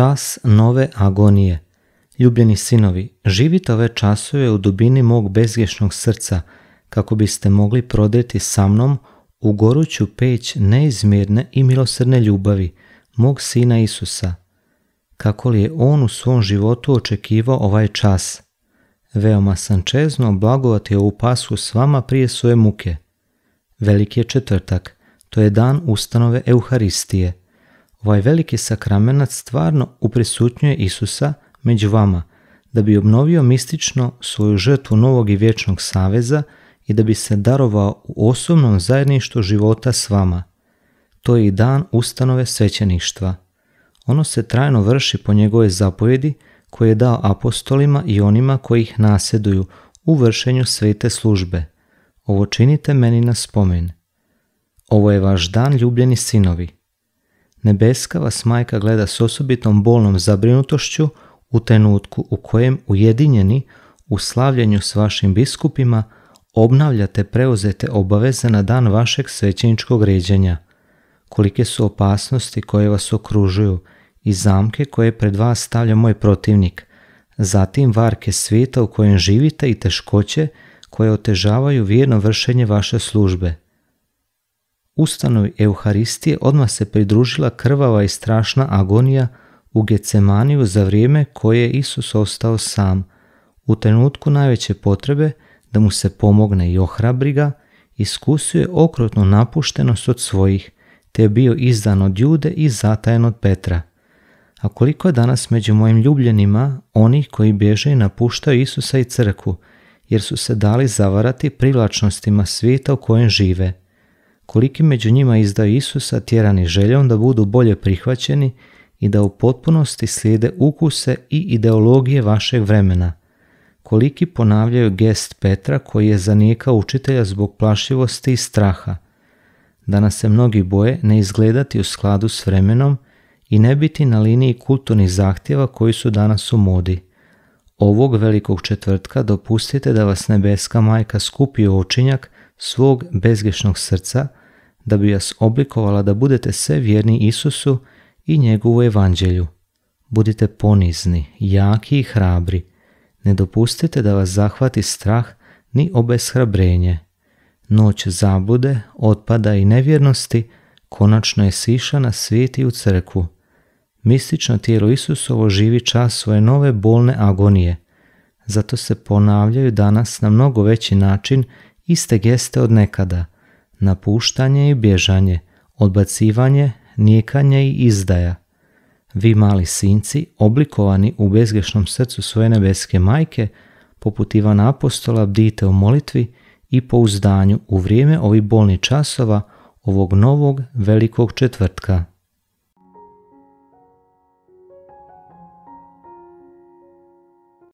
čas nove agonije. Ljubljeni sinovi, živite ove časove u dubini mog bezgješnog srca, kako biste mogli prodeti sa mnom u goruću peć neizmjerne i milosrne ljubavi, mog sina Isusa. Kako li je on u svom životu očekivao ovaj čas? Veoma sam čezno blagovati ovu pasu s vama prije svoje muke. Veliki je četvrtak, to je dan ustanove Euharistije – Ovaj veliki sakramenat stvarno uprisutnjuje Isusa među vama, da bi obnovio mistično svoju žrtvu novog i vječnog saveza i da bi se darovao u osobnom zajedništvu života s vama. To je i dan ustanove svećeništva. Ono se trajno vrši po njegove zapovjedi koje je dao apostolima i onima koji ih nasjeduju u vršenju svete službe. Ovo činite meni na spomen. Ovo je vaš dan, ljubljeni sinovi. Nebeska vas majka gleda s osobitom bolnom zabrinutošću u trenutku u kojem ujedinjeni u slavljenju s vašim biskupima obnavljate preuzete obaveze na dan vašeg svećeničkog ređenja. Kolike su opasnosti koje vas okružuju i zamke koje pred vas stavlja moj protivnik, zatim varke svijeta u kojem živite i teškoće koje otežavaju vjerno vršenje vaše službe – ustanovi Euharistije odmah se pridružila krvava i strašna agonija u Gecemaniju za vrijeme koje je Isus ostao sam, u trenutku najveće potrebe da mu se pomogne i ohrabri ga, iskusio je okrutnu napuštenost od svojih, te je bio izdan od Jude i zatajen od Petra. A koliko je danas među mojim ljubljenima onih koji bježe i napuštaju Isusa i crkvu, jer su se dali zavarati privlačnostima svijeta u kojem žive – koliki među njima izdaju Isusa tjerani željom da budu bolje prihvaćeni i da u potpunosti slijede ukuse i ideologije vašeg vremena, koliki ponavljaju gest Petra koji je zanijekao učitelja zbog plašivosti i straha, danas se mnogi boje ne izgledati u skladu s vremenom i ne biti na liniji kulturnih zahtjeva koji su danas u modi. Ovog velikog četvrtka dopustite da vas nebeska majka skupi u očinjak svog bezgješnog srca – da bi vas oblikovala da budete sve vjerni Isusu i njegovu evanđelju. Budite ponizni, jaki i hrabri. Ne dopustite da vas zahvati strah ni obeshrabrenje. Noć zabude, otpada i nevjernosti konačno je siša na svijet i u crkvu. Mistično tijelo Isusovo živi čas svoje nove bolne agonije. Zato se ponavljaju danas na mnogo veći način iste geste od nekada – napuštanje i bježanje, odbacivanje, nijekanje i izdaja. Vi mali sinci, oblikovani u bezgrešnom srcu svoje nebeske majke, poput Ivana Apostola bdite u molitvi i pouzdanju u vrijeme ovih bolnih časova ovog novog velikog četvrtka.